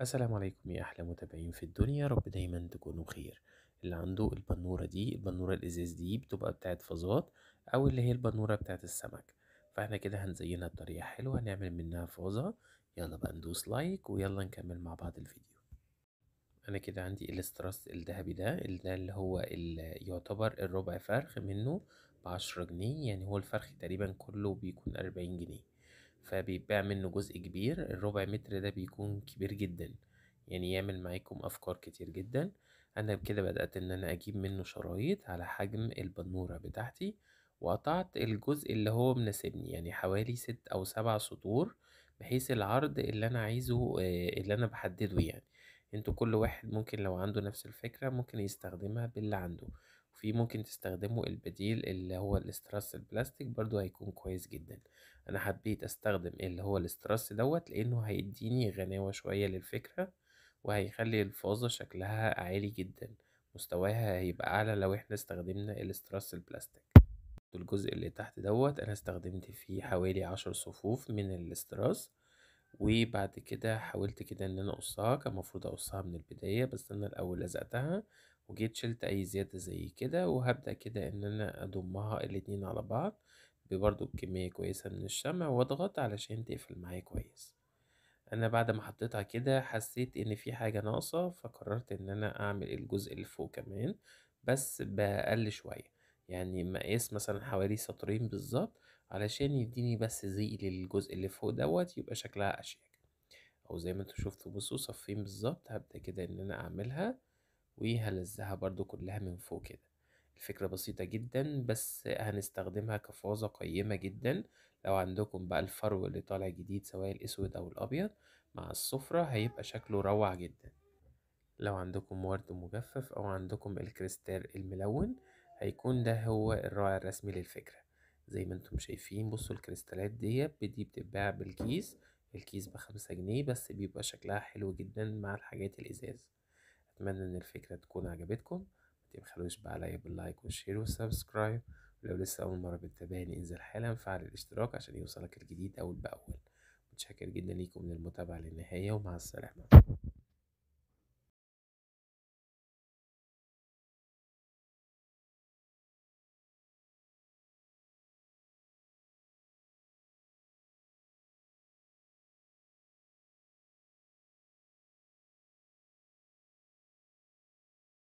السلام عليكم يا احلى متابعين في الدنيا رب دايما تكونوا خير اللي عنده البنوره دي البنوره الازاز دي بتبقى بتاعت فازات او اللي هي البنوره بتاعت السمك فاحنا كده هنزينها بطريقه حلوه هنعمل منها فازه يلا بقى ندوس لايك ويلا نكمل مع بعض الفيديو انا كده عندي الاستراس الذهبي ده ده اللي هو اللي يعتبر الربع فرخ منه بعشرة جنيه يعني هو الفرخ تقريبا كله بيكون أربعين جنيه فبيتباع منه جزء كبير الربع متر ده بيكون كبير جدا يعني يعمل معاكم افكار كتير جدا انا بكده بدأت ان انا اجيب منه شرايط على حجم البنورة بتاعتي وقطعت الجزء اللي هو مناسبني يعني حوالي ست او سبع سطور بحيث العرض اللي انا عايزه آه، اللي انا بحدده يعني انتوا كل واحد ممكن لو عنده نفس الفكرة ممكن يستخدمها باللي عنده في ممكن تستخدموا البديل اللي هو الاسترس البلاستيك برضو هيكون كويس جدا انا حبيت استخدم اللي هو الاسترس دوت لانه هيديني غناوة شوية للفكرة وهيخلي الفوزة شكلها عالي جدا مستواها هيبقى اعلى لو احنا استخدمنا الاسترس البلاستيك الجزء اللي تحت دوت انا استخدمت فيه حوالي عشر صفوف من الاسترس وبعد كده حاولت كده ان انا اقصها كان المفروض اقصها من البدايه بس انا الاول لزقتها وجيت شلت اي زيادة زي كده وهبدأ كده ان انا اضمها الاتنين على بعض برضو بكمية كويسة من الشمع واضغط علشان تقفل معايا كويس انا بعد ما حطيتها كده حسيت ان في حاجة ناقصة فقررت ان انا اعمل الجزء اللي فوق كمان بس بأقل شوية يعني مقاس مثلا حوالي سطرين بالظبط علشان يديني بس زي للجزء اللي فوق دوت يبقى شكلها اشيك او زي ما انتوا شفتوا بصوا صفين بالظبط هبدأ كده ان انا اعملها وهلزها برضو كلها من فوق كده الفكرة بسيطة جدا بس هنستخدمها كفوزة قيمة جدا لو عندكم بقى الفرو اللي طالع جديد سواء الأسود أو الأبيض مع السفرة هيبقى شكله روعة جدا لو عندكم ورد مجفف أو عندكم الكريستال الملون هيكون ده هو الراعي الرسمي للفكرة زي ما انتم شايفين بصوا الكريستالات دي دي بتتباع بالكيس الكيس بخمسة جنيه بس بيبقى شكلها حلو جدا مع الحاجات الإزاز اتمنى ان الفكره تكون عجبتكم ما تبخلوش بقى عليا باللايك والشير والسبسكرايب ولو لسه اول مره بتتابعني انزل حالا فعل الاشتراك عشان يوصلك الجديد اول باول متشكر جدا ليكم للمتابعه للنهايه ومع السلامه